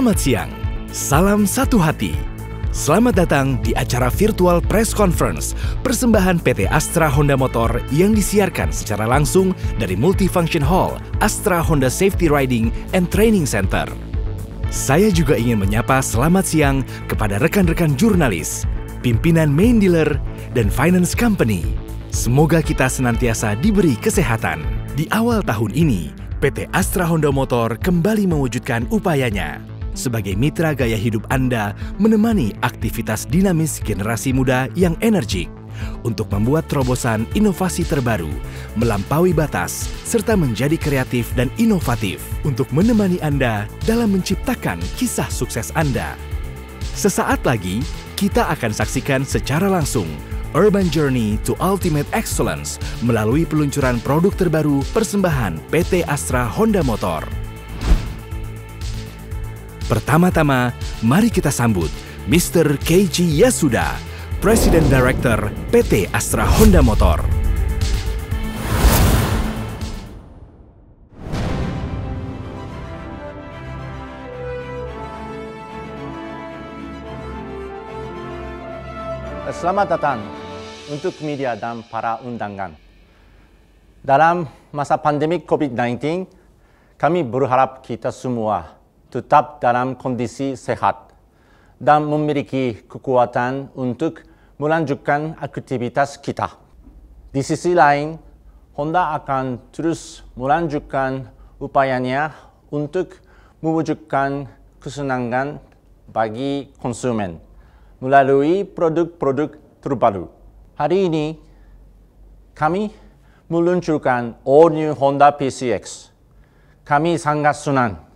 Selamat siang, salam satu hati. Selamat datang di acara virtual press conference persembahan PT Astra Honda Motor yang disiarkan secara langsung dari Multifunction Hall Astra Honda Safety Riding and Training Center. Saya juga ingin menyapa selamat siang kepada rekan-rekan jurnalis, pimpinan main dealer, dan finance company. Semoga kita senantiasa diberi kesehatan. Di awal tahun ini, PT Astra Honda Motor kembali mewujudkan upayanya sebagai mitra gaya hidup Anda menemani aktivitas dinamis generasi muda yang energik untuk membuat terobosan inovasi terbaru, melampaui batas, serta menjadi kreatif dan inovatif untuk menemani Anda dalam menciptakan kisah sukses Anda. Sesaat lagi, kita akan saksikan secara langsung Urban Journey to Ultimate Excellence melalui peluncuran produk terbaru persembahan PT Astra Honda Motor. Pertama-tama, mari kita sambut Mr. Keiji Yasuda, President Director PT Astra Honda Motor. Selamat datang untuk media dan para undangan. Dalam masa pandemi COVID-19, kami berharap kita semua tetap dalam kondisi sehat dan memiliki kekuatan untuk melanjutkan aktivitas kita. Di sisi lain, Honda akan terus melanjutkan upayanya untuk mewujudkan kesenangan bagi konsumen melalui produk-produk terbaru. Hari ini, kami meluncurkan All New Honda PCX. Kami sangat senang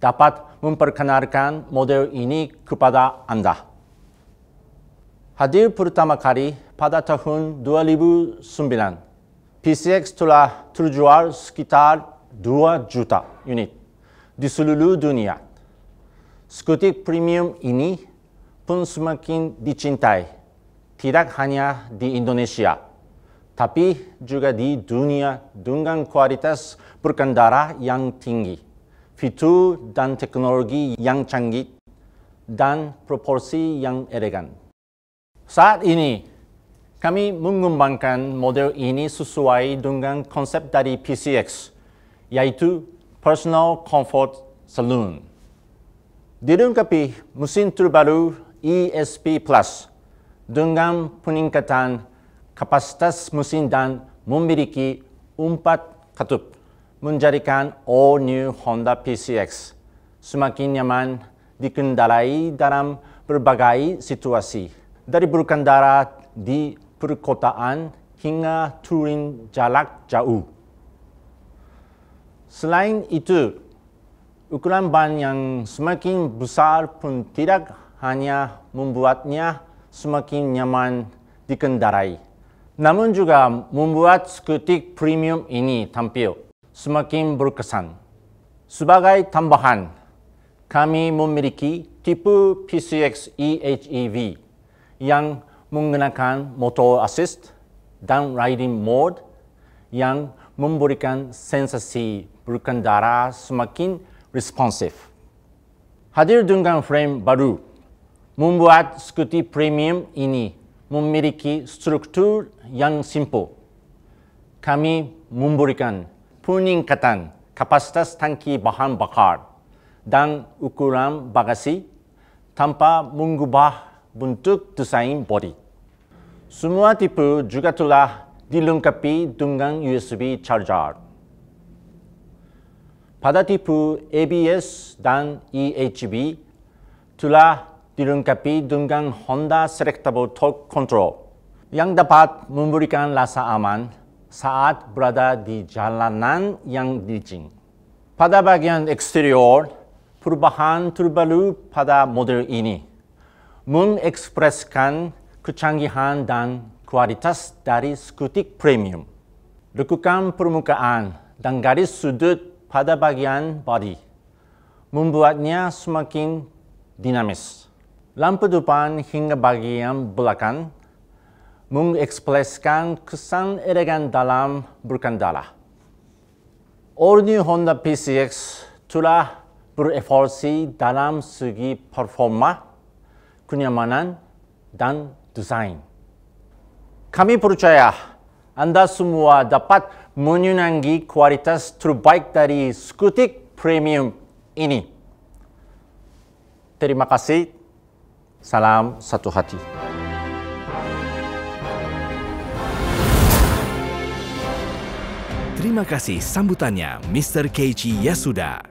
dapat memperkenalkan model ini kepada Anda. Hadir pertama kali pada tahun 2009, PCX telah terjual sekitar 2 juta unit di seluruh dunia. Skutik premium ini pun semakin dicintai, tidak hanya di Indonesia, tapi juga di dunia dengan kualitas berkendara yang tinggi fitur dan teknologi yang canggih, dan proporsi yang elegan. Saat ini, kami mengembangkan model ini sesuai dengan konsep dari PCX, yaitu Personal Comfort Saloon. Dilengkapi mesin terbaru ESP Plus dengan peningkatan kapasitas mesin dan memiliki empat katup menjadikan all new Honda PCX semakin nyaman dikendarai dalam berbagai situasi. Dari berkendara di perkotaan hingga touring jarak jauh. Selain itu, ukuran ban yang semakin besar pun tidak hanya membuatnya semakin nyaman dikendarai, namun juga membuat skutik premium ini tampil semakin berkesan. Sebagai tambahan, kami memiliki tipe PCX EHEV yang menggunakan motor assist dan riding mode yang memberikan sensasi berkendara semakin responsif. Hadir dengan frame baru membuat skuti premium ini memiliki struktur yang simpel. Kami memberikan peningkatan kapasitas tangki bahan bakar dan ukuran bagasi tanpa mengubah bentuk desain bodi. Semua tipu juga telah dilengkapi dengan USB charger. Pada tipu ABS dan EHB telah dilengkapi dengan Honda Selectable Torque Control yang dapat memberikan rasa aman saat berada di jalanan yang licin. Pada bagian eksterior, perubahan terbaru pada model ini mengekspresikan kecanggihan dan kualitas dari skutik premium. Lekukan permukaan dan garis sudut pada bagian body membuatnya semakin dinamis. Lampu depan hingga bagian belakang mengekspresikan kesan elegan dalam berkendara. All New Honda PCX telah berevolusi dalam segi performa, kenyamanan, dan desain. Kami percaya Anda semua dapat menyenangi kualitas terbaik dari skutik premium ini. Terima kasih. Salam satu hati. Terima kasih sambutannya Mr. Keiji Yasuda.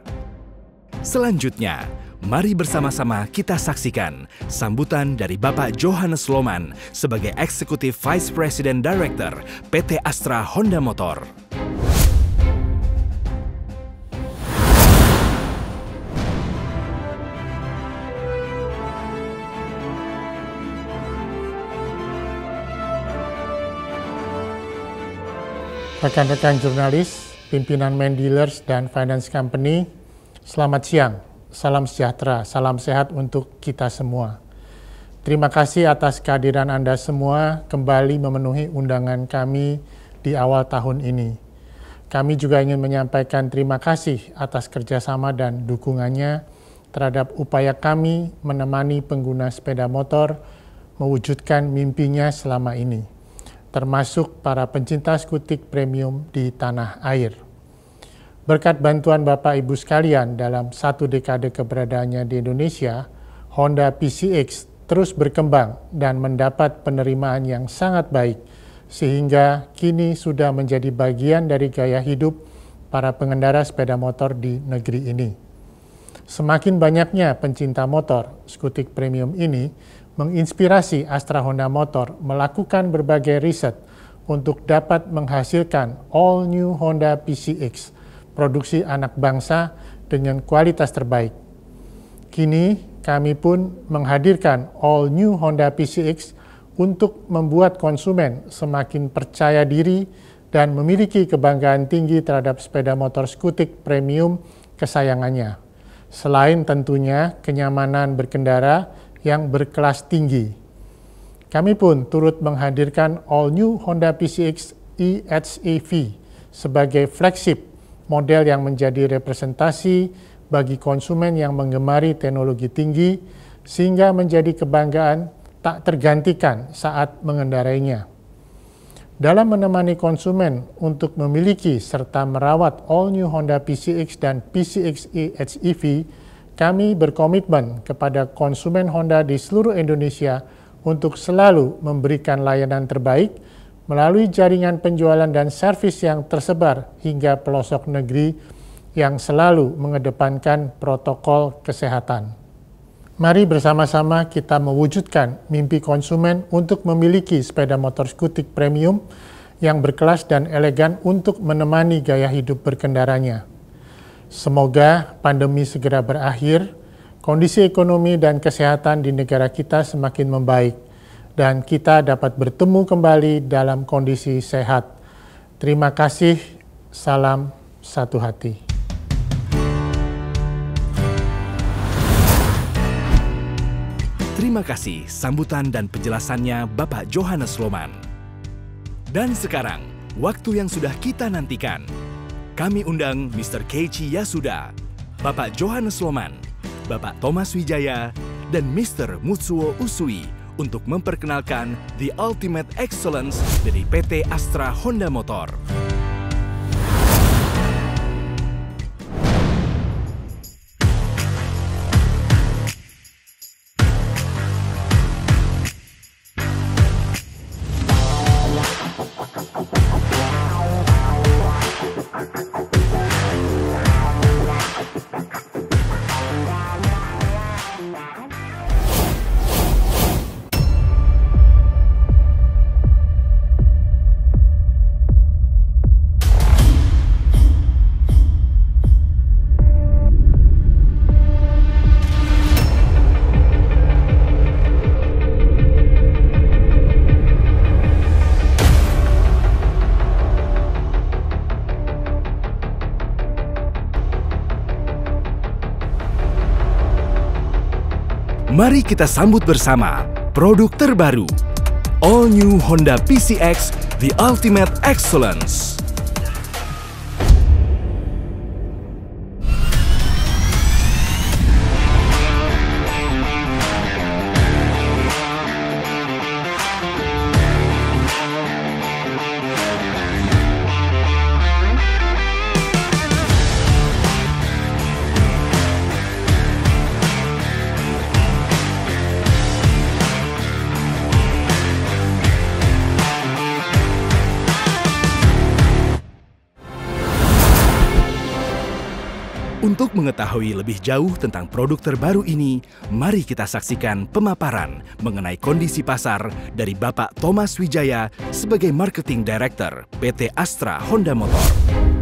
Selanjutnya, mari bersama-sama kita saksikan sambutan dari Bapak Johannes Loman sebagai Executive Vice President Director PT Astra Honda Motor. Rekan-rekan jurnalis, pimpinan main dealers dan finance company, selamat siang. Salam sejahtera, salam sehat untuk kita semua. Terima kasih atas kehadiran Anda semua kembali memenuhi undangan kami di awal tahun ini. Kami juga ingin menyampaikan terima kasih atas kerjasama dan dukungannya terhadap upaya kami menemani pengguna sepeda motor mewujudkan mimpinya selama ini termasuk para pencinta skutik premium di tanah air. Berkat bantuan Bapak Ibu sekalian dalam satu dekade keberadaannya di Indonesia, Honda PCX terus berkembang dan mendapat penerimaan yang sangat baik, sehingga kini sudah menjadi bagian dari gaya hidup para pengendara sepeda motor di negeri ini. Semakin banyaknya pencinta motor, skutik premium ini menginspirasi Astra Honda Motor melakukan berbagai riset untuk dapat menghasilkan all new Honda PCX, produksi anak bangsa dengan kualitas terbaik. Kini kami pun menghadirkan all new Honda PCX untuk membuat konsumen semakin percaya diri dan memiliki kebanggaan tinggi terhadap sepeda motor skutik premium kesayangannya. Selain tentunya kenyamanan berkendara, yang berkelas tinggi. Kami pun turut menghadirkan all-new Honda PCX eHEV sebagai flagship model yang menjadi representasi bagi konsumen yang menggemari teknologi tinggi sehingga menjadi kebanggaan tak tergantikan saat mengendarainya. Dalam menemani konsumen untuk memiliki serta merawat all new Honda PCX dan PCX eHEV, kami berkomitmen kepada konsumen Honda di seluruh Indonesia untuk selalu memberikan layanan terbaik melalui jaringan penjualan dan servis yang tersebar hingga pelosok negeri yang selalu mengedepankan protokol kesehatan. Mari bersama-sama kita mewujudkan mimpi konsumen untuk memiliki sepeda motor skutik premium yang berkelas dan elegan untuk menemani gaya hidup berkendaranya. Semoga pandemi segera berakhir, kondisi ekonomi dan kesehatan di negara kita semakin membaik, dan kita dapat bertemu kembali dalam kondisi sehat. Terima kasih, salam satu hati. Terima kasih sambutan dan penjelasannya Bapak Johannes Loman. Dan sekarang, waktu yang sudah kita nantikan – kami undang Mr. Keiji Yasuda, Bapak Johannes Loman, Bapak Thomas Wijaya, dan Mr. Mutsuo Usui untuk memperkenalkan The Ultimate Excellence dari PT Astra Honda Motor. Mari kita sambut bersama produk terbaru All New Honda PCX The Ultimate Excellence. Untuk mengetahui lebih jauh tentang produk terbaru ini, mari kita saksikan pemaparan mengenai kondisi pasar dari Bapak Thomas Wijaya sebagai Marketing Director PT Astra Honda Motor.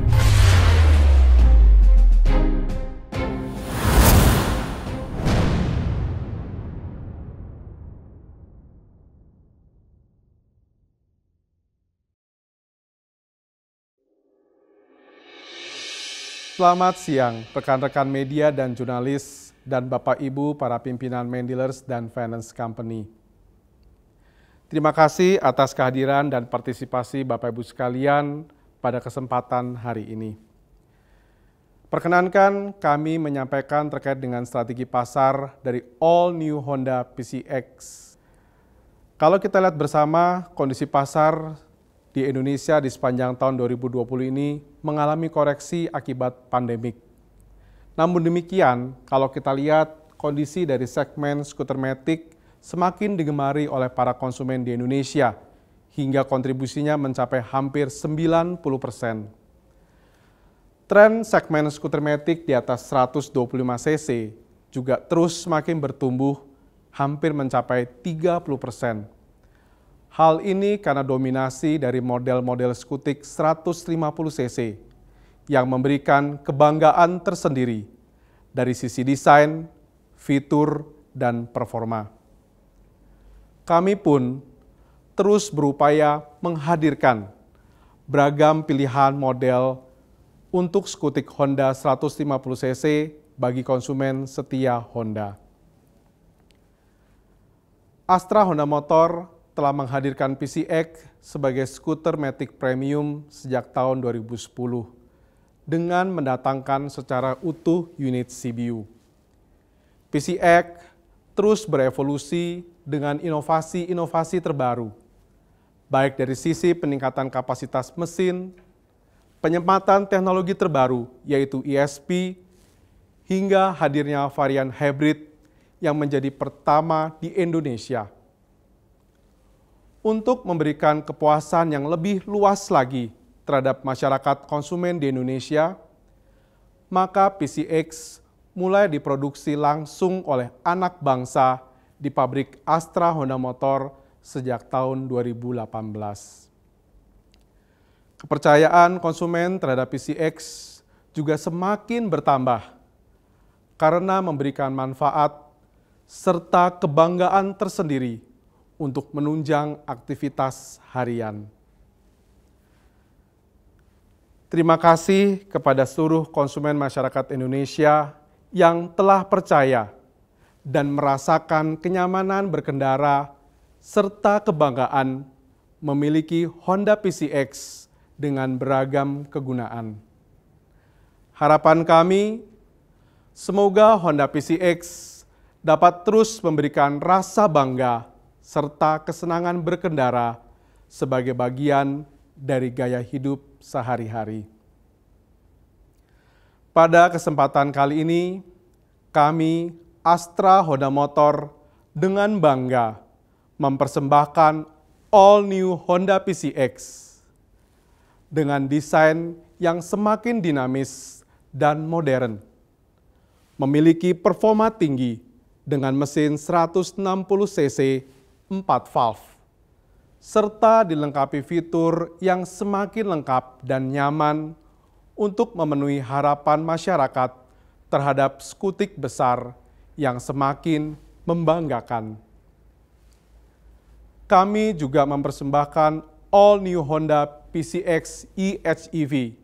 Selamat siang, rekan-rekan media dan jurnalis, dan Bapak Ibu para pimpinan main dealers dan finance company. Terima kasih atas kehadiran dan partisipasi Bapak Ibu sekalian pada kesempatan hari ini. Perkenankan kami menyampaikan terkait dengan strategi pasar dari all new Honda PCX. Kalau kita lihat bersama, kondisi pasar di Indonesia di sepanjang tahun 2020 ini mengalami koreksi akibat pandemik. Namun demikian, kalau kita lihat kondisi dari segmen skuter metik semakin digemari oleh para konsumen di Indonesia, hingga kontribusinya mencapai hampir 90 persen. Tren segmen skuter metik di atas 125 cc juga terus semakin bertumbuh hampir mencapai 30 persen Hal ini karena dominasi dari model-model skutik 150cc yang memberikan kebanggaan tersendiri dari sisi desain, fitur, dan performa. Kami pun terus berupaya menghadirkan beragam pilihan model untuk skutik Honda 150cc bagi konsumen setia Honda. Astra Honda Motor telah menghadirkan PCX sebagai skuter Matic Premium sejak tahun 2010 dengan mendatangkan secara utuh unit CBU. PCX terus berevolusi dengan inovasi-inovasi terbaru, baik dari sisi peningkatan kapasitas mesin, penyempatan teknologi terbaru yaitu ESP, hingga hadirnya varian hybrid yang menjadi pertama di Indonesia – untuk memberikan kepuasan yang lebih luas lagi terhadap masyarakat konsumen di Indonesia, maka PCX mulai diproduksi langsung oleh anak bangsa di pabrik Astra Honda Motor sejak tahun 2018. Kepercayaan konsumen terhadap PCX juga semakin bertambah karena memberikan manfaat serta kebanggaan tersendiri untuk menunjang aktivitas harian. Terima kasih kepada seluruh konsumen masyarakat Indonesia yang telah percaya dan merasakan kenyamanan berkendara serta kebanggaan memiliki Honda PCX dengan beragam kegunaan. Harapan kami, semoga Honda PCX dapat terus memberikan rasa bangga serta kesenangan berkendara sebagai bagian dari gaya hidup sehari-hari. Pada kesempatan kali ini, kami Astra Honda Motor dengan bangga mempersembahkan all new Honda PCX dengan desain yang semakin dinamis dan modern. Memiliki performa tinggi dengan mesin 160 cc 4 valve, serta dilengkapi fitur yang semakin lengkap dan nyaman untuk memenuhi harapan masyarakat terhadap skutik besar yang semakin membanggakan. Kami juga mempersembahkan all new Honda PCX eHEV,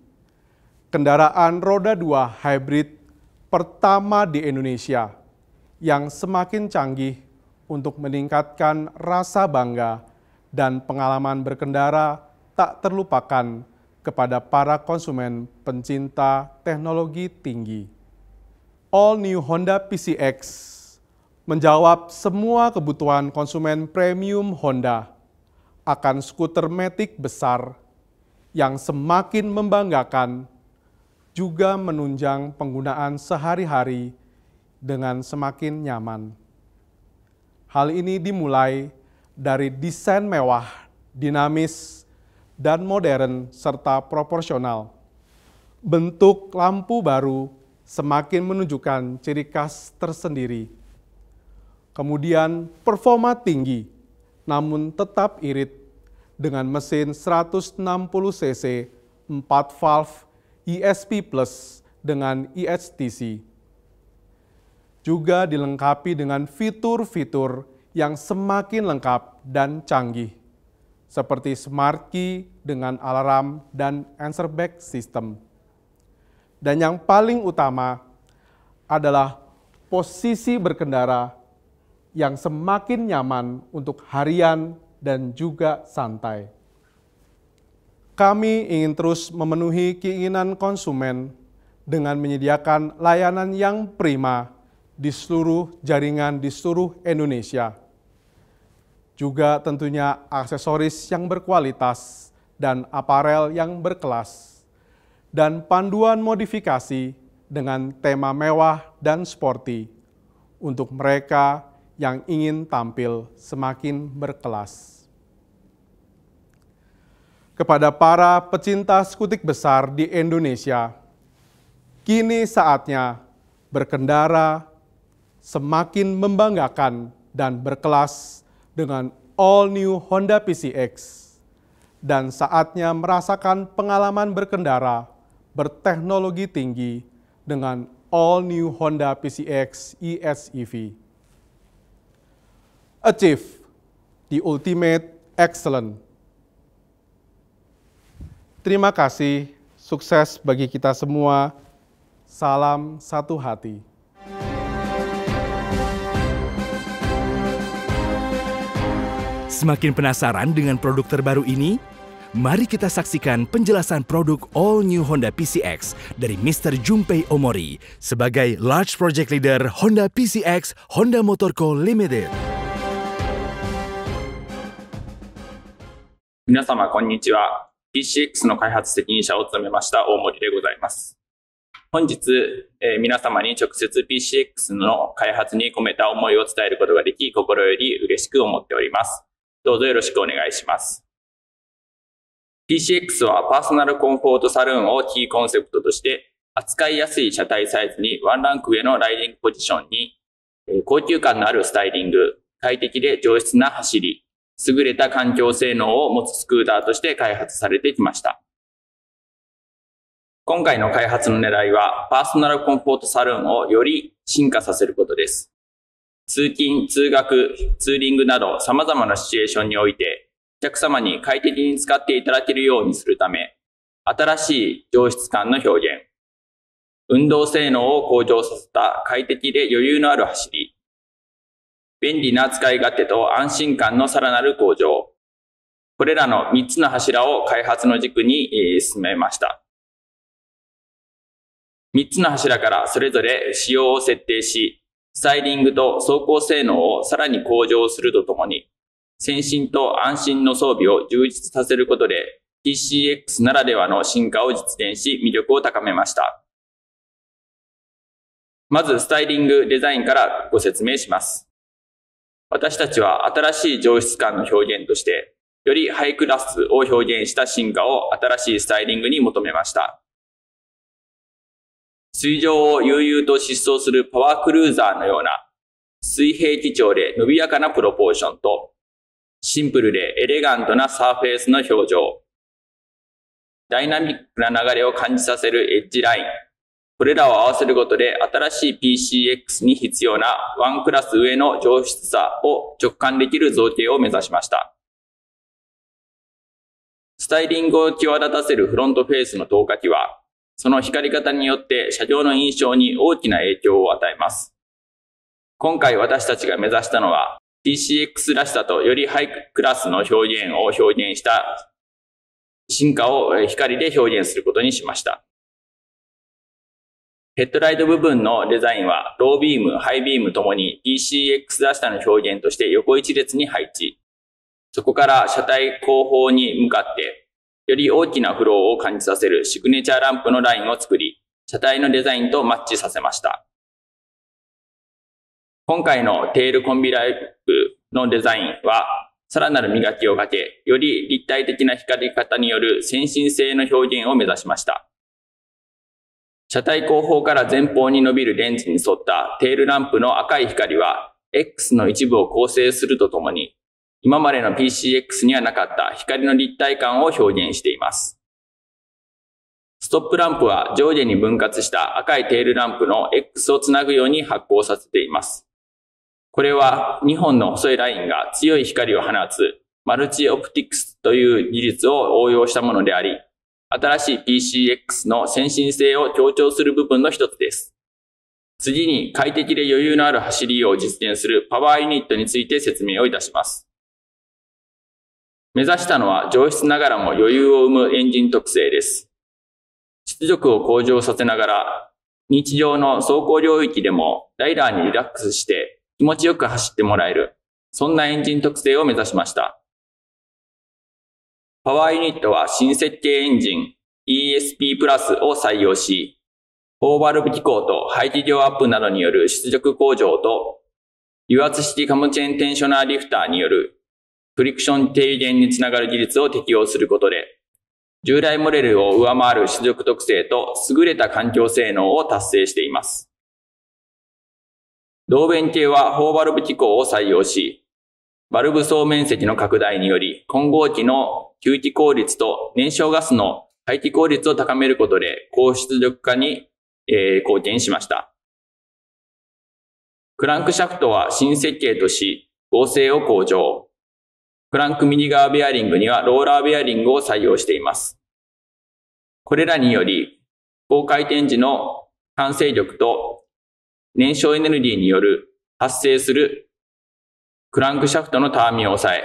kendaraan roda dua hybrid pertama di Indonesia yang semakin canggih untuk meningkatkan rasa bangga dan pengalaman berkendara tak terlupakan kepada para konsumen pencinta teknologi tinggi. All New Honda PCX menjawab semua kebutuhan konsumen premium Honda akan skuter Matic besar yang semakin membanggakan juga menunjang penggunaan sehari-hari dengan semakin nyaman. Hal ini dimulai dari desain mewah, dinamis, dan modern serta proporsional. Bentuk lampu baru semakin menunjukkan ciri khas tersendiri. Kemudian performa tinggi, namun tetap irit dengan mesin 160 cc 4 valve ESP Plus dengan ESTC juga dilengkapi dengan fitur-fitur yang semakin lengkap dan canggih, seperti smart key dengan alarm dan answer back system. Dan yang paling utama adalah posisi berkendara yang semakin nyaman untuk harian dan juga santai. Kami ingin terus memenuhi keinginan konsumen dengan menyediakan layanan yang prima di seluruh jaringan di seluruh Indonesia. Juga tentunya aksesoris yang berkualitas dan aparel yang berkelas. Dan panduan modifikasi dengan tema mewah dan sporty untuk mereka yang ingin tampil semakin berkelas kepada para pecinta skutik besar di Indonesia. Kini saatnya berkendara semakin membanggakan dan berkelas dengan all new Honda PCX. Dan saatnya merasakan pengalaman berkendara berteknologi tinggi dengan all new Honda PCX ESEV. Achieve the ultimate excellence. Terima kasih, sukses bagi kita semua. Salam satu hati. Semakin penasaran dengan produk terbaru ini? Mari kita saksikan penjelasan produk All New Honda PCX dari Mr. Junpei Omori sebagai Large Project Leader Honda PCX Honda Motor Co. Limited. 皆様、こんにちは。PCX の開発責任者を務めました大森でございます。本日、えー、皆様に直接 PCX の開発に込めた思いを伝えることができ、心より嬉しく思っております。どうぞよろしくお願いします。PCX はパーソナルコンフォートサルーンをキーコンセプトとして、扱いやすい車体サイズにワンランク上のライディングポジションに、高級感のあるスタイリング、快適で上質な走り、優れた環境性能を持つスクーターとして開発されてきました。今回の開発の狙いは、パーソナルコンフォートサルーンをより進化させることです。通勤、通学、ツーリングなど様々なシチュエーションにおいて、お客様に快適に使っていただけるようにするため、新しい上質感の表現、運動性能を向上させた快適で余裕のある走り、便利な使い勝手と安心感のさらなる向上、これらの3つの柱を開発の軸に進めました。3つの柱からそれぞれ仕様を設定し、スタイリングと走行性能をさらに向上するとともに、先進と安心の装備を充実させることで、TCX ならではの進化を実現し魅力を高めました。まずスタイリングデザインからご説明します。私たちは新しい上質感の表現として、よりハイクラスを表現した進化を新しいスタイリングに求めました。水上を悠々と疾走するパワークルーザーのような水平基調で伸びやかなプロポーションとシンプルでエレガントなサーフェイスの表情、ダイナミックな流れを感じさせるエッジライン、これらを合わせることで新しい PCX に必要なワンクラス上の上質さを直感できる造形を目指しました。スタイリングを際立たせるフロントフェイスの透過機はその光り方によって車上の印象に大きな影響を与えます。今回私たちが目指したのは TCX らしさとよりハイクラスの表現を表現した進化を光で表現することにしました。ヘッドライト部分のデザインはロービーム、ハイビームともに TCX らしさの表現として横一列に配置。そこから車体後方に向かってより大きなフローを感じさせるシグネチャーランプのラインを作り、車体のデザインとマッチさせました。今回のテールコンビライプのデザインは、さらなる磨きをかけ、より立体的な光り方による先進性の表現を目指しました。車体後方から前方に伸びるレンズに沿ったテールランプの赤い光は、X の一部を構成するとともに、今までの PCX にはなかった光の立体感を表現しています。ストップランプは上下に分割した赤いテールランプの X をつなぐように発光させています。これは2本の細いラインが強い光を放つマルチオプティクスという技術を応用したものであり、新しい PCX の先進性を強調する部分の一つです。次に快適で余裕のある走りを実現するパワーユニットについて説明をいたします。目指したのは上質ながらも余裕を生むエンジン特性です。出力を向上させながら、日常の走行領域でもライダーにリラックスして気持ちよく走ってもらえる、そんなエンジン特性を目指しました。パワーユニットは新設計エンジン ESP プラスを採用し、オーバルブ機構と排気量アップなどによる出力向上と、油圧式カムチェーンテンショナーリフターによるフリクション低減につながる技術を適用することで、従来モデルを上回る出力特性と優れた環境性能を達成しています。同弁系は4バルブ機構を採用し、バルブ総面積の拡大により、混合機の吸気効率と燃焼ガスの排気効率を高めることで高出力化に、え貢献しました。クランクシャフトは新設計とし、合成を向上。クランク右側ベアリングにはローラーベアリングを採用しています。これらにより、高回転時の完成力と燃焼エネルギーによる発生するクランクシャフトのターミンを抑え、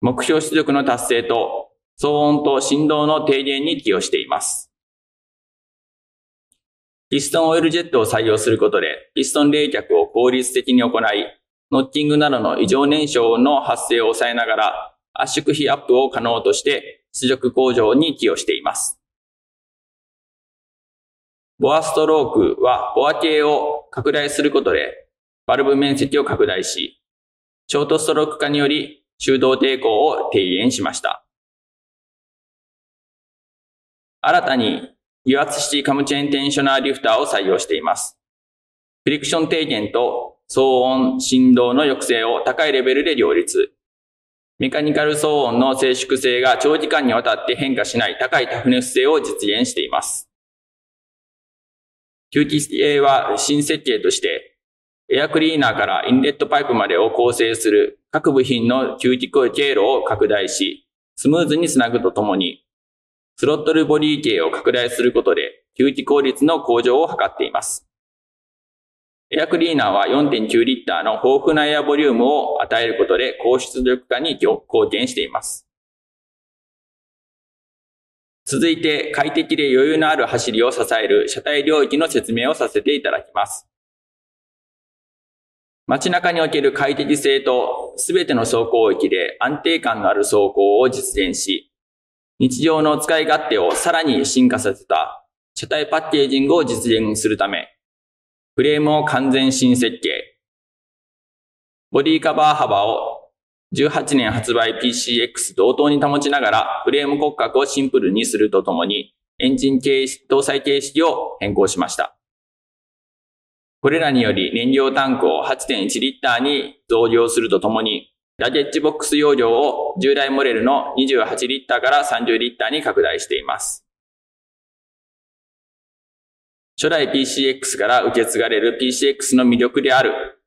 目標出力の達成と騒音と振動の低減に寄与しています。ピストンオイルジェットを採用することで、ピストン冷却を効率的に行い、ノッキングなどの異常燃焼の発生を抑えながら、圧縮比アップを可能として出力向上に寄与しています。ボアストロークはボア系を拡大することで、バルブ面積を拡大し、ショートストローク化により修動抵抗を低減しました。新たに油圧式カムチェーンテンショナーリフターを採用しています。フリクション低減と騒音、振動の抑制を高いレベルで両立。メカニカル騒音の静粛性が長時間にわたって変化しない高いタフネス性を実現しています。吸気 a は新設計として、エアクリーナーからインレットパイプまでを構成する各部品の吸気経路を拡大し、スムーズにつなぐとともに、スロットルボディ系を拡大することで、吸気効率の向上を図っています。エアクリーナーは4.9リッターの豊富なエアボリュームを与えることで高出力化に貢献しています。続いて快適で余裕のある走りを支える車体領域の説明をさせていただきます。街中における快適性と全ての走行域で安定感のある走行を実現し、日常の使い勝手をさらに進化させた車体パッケージングを実現するため、フレームを完全新設計。ボディカバー幅を18年発売 PCX 同等に保ちながらフレーム骨格をシンプルにするとともにエンジン形搭載形式を変更しました。これらにより燃料タンクを8.1リッターに増量するとともにラゲッジボックス容量を従来モデルの28リッターから30リッターに拡大しています。初代 PCX から受け継がれる PCX の魅力である、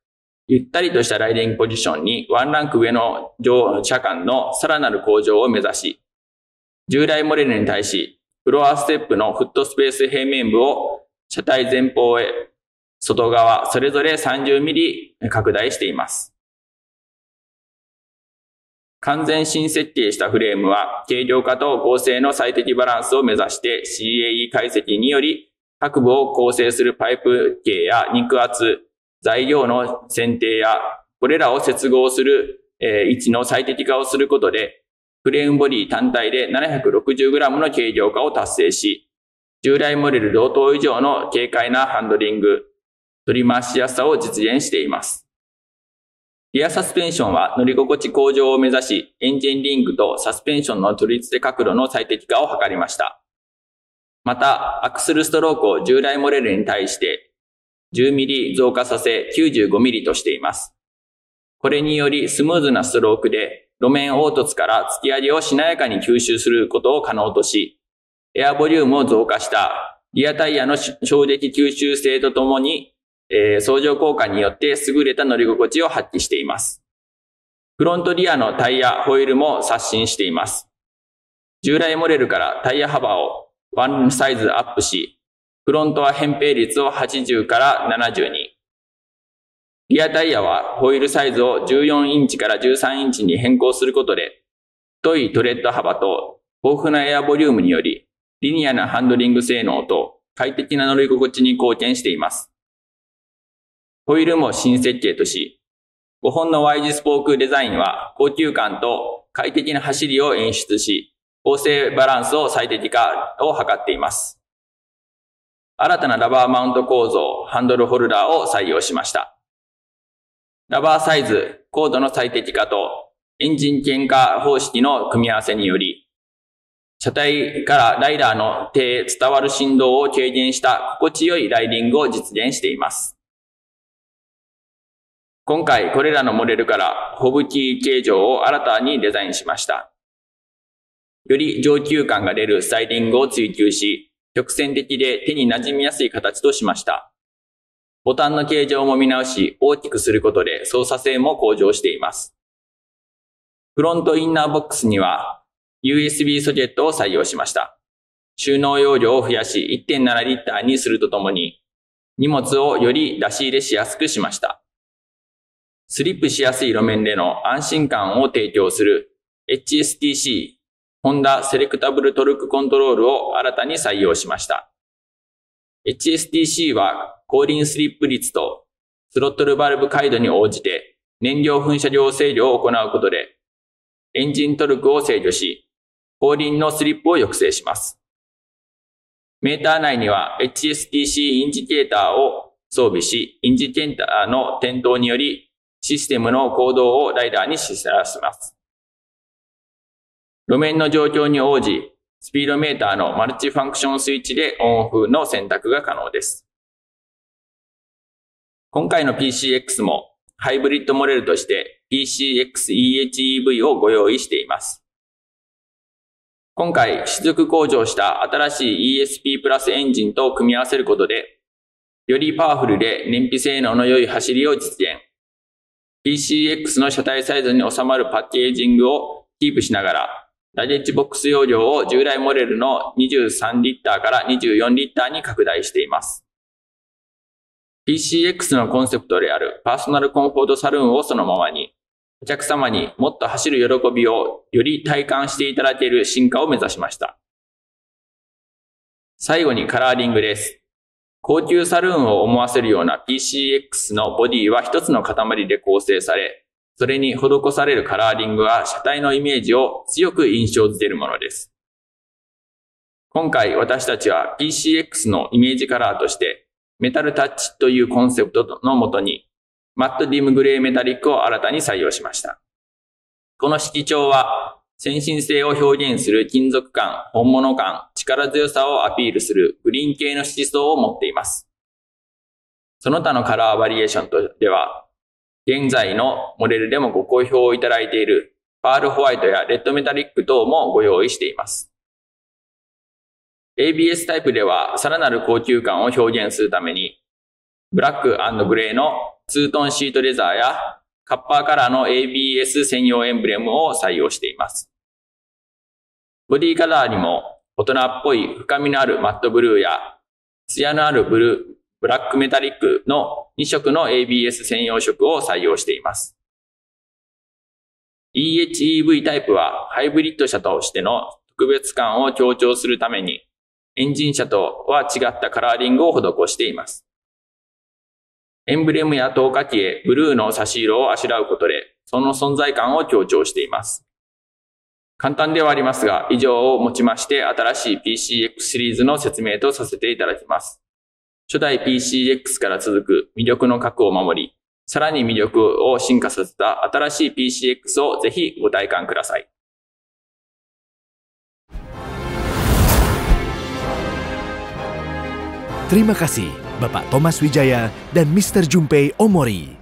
ゆったりとしたライディングポジションにワンランク上の乗車間のさらなる向上を目指し、従来モデルに対し、フロアステップのフットスペース平面部を車体前方へ、外側それぞれ30ミリ拡大しています。完全新設計したフレームは軽量化と合成の最適バランスを目指して CAE 解析により各部を構成するパイプ系や肉厚、材料の選定や、これらを接合する、え位置の最適化をすることで、フレームボディ単体で 760g の軽量化を達成し、従来モデル同等以上の軽快なハンドリング、取り回しやすさを実現しています。リアサスペンションは乗り心地向上を目指し、エンジンリングとサスペンションの取り付け角度の最適化を図りました。また、アクスルストロークを従来モデルに対して10ミリ増加させ95ミリとしています。これによりスムーズなストロークで路面凹凸から突き上げをしなやかに吸収することを可能とし、エアボリュームを増加したリアタイヤの衝撃吸収性とともに、えー、相乗効果によって優れた乗り心地を発揮しています。フロントリアのタイヤ、ホイールも刷新しています。従来モデルからタイヤ幅をワンサイズアップし、フロントは扁平率を80から70に、リアタイヤはホイールサイズを14インチから13インチに変更することで、太いトレッド幅と豊富なエアボリュームにより、リニアなハンドリング性能と快適な乗り心地に貢献しています。ホイールも新設計とし、5本の Y 字スポークデザインは高級感と快適な走りを演出し、構成バランスを最適化を図っています。新たなラバーマウント構造、ハンドルホルダーを採用しました。ラバーサイズ、コードの最適化とエンジン喧嘩方式の組み合わせにより、車体からライダーの手へ伝わる振動を軽減した心地よいライディングを実現しています。今回これらのモデルからホブキー形状を新たにデザインしました。より上級感が出るスタイリングを追求し、曲線的で手に馴染みやすい形としました。ボタンの形状も見直し、大きくすることで操作性も向上しています。フロントインナーボックスには USB ソケットを採用しました。収納容量を増やし1.7リッターにするとともに、荷物をより出し入れしやすくしました。スリップしやすい路面での安心感を提供する HSTC ホンダセレクタブルトルクコントロールを新たに採用しました。HSTC は後輪スリップ率とスロットルバルブ回路に応じて燃料噴射量制御を行うことで、エンジントルクを制御し、後輪のスリップを抑制します。メーター内には HSTC インジケーターを装備し、インジケーターの点灯によりシステムの行動をライダーに知らせます。路面の状況に応じ、スピードメーターのマルチファンクションスイッチでオンオフの選択が可能です。今回の PCX もハイブリッドモデルとして PCX-EHEV をご用意しています。今回、力向上した新しい ESP プラスエンジンと組み合わせることで、よりパワフルで燃費性能の良い走りを実現。PCX の車体サイズに収まるパッケージングをキープしながらラエッジボックス容量を従来モデルの23リッターから24リッターに拡大しています。PCX のコンセプトであるパーソナルコンフォートサルーンをそのままに、お客様にもっと走る喜びをより体感していただける進化を目指しました。最後にカラーリングです。高級サルーンを思わせるような PCX のボディは一つの塊で構成され、それに施されるカラーリングは車体のイメージを強く印象づけるものです。今回私たちは PCX のイメージカラーとしてメタルタッチというコンセプトのもとにマットディムグレーメタリックを新たに採用しました。この色調は先進性を表現する金属感、本物感、力強さをアピールするグリーン系の色素を持っています。その他のカラーバリエーションとでは現在のモデルでもご好評をいただいているパールホワイトやレッドメタリック等もご用意しています。ABS タイプではさらなる高級感を表現するために、ブラックグレーのツートンシートレザーやカッパーカラーの ABS 専用エンブレムを採用しています。ボディカラーにも大人っぽい深みのあるマットブルーや艶のあるブルブラックメタリックの2色の ABS 専用色を採用しています。EHEV タイプはハイブリッド車としての特別感を強調するために、エンジン車とは違ったカラーリングを施しています。エンブレムや透過器へブルーの差し色をあしらうことで、その存在感を強調しています。簡単ではありますが、以上をもちまして新しい PCX シリーズの説明とさせていただきます。初代 PCX から続く魅力の核を守り、さらに魅力を進化させた新しい PCX をぜひご体感ください。Terima kasih Bapak Thomas Wijaya dan Mr. Jumpei Omori.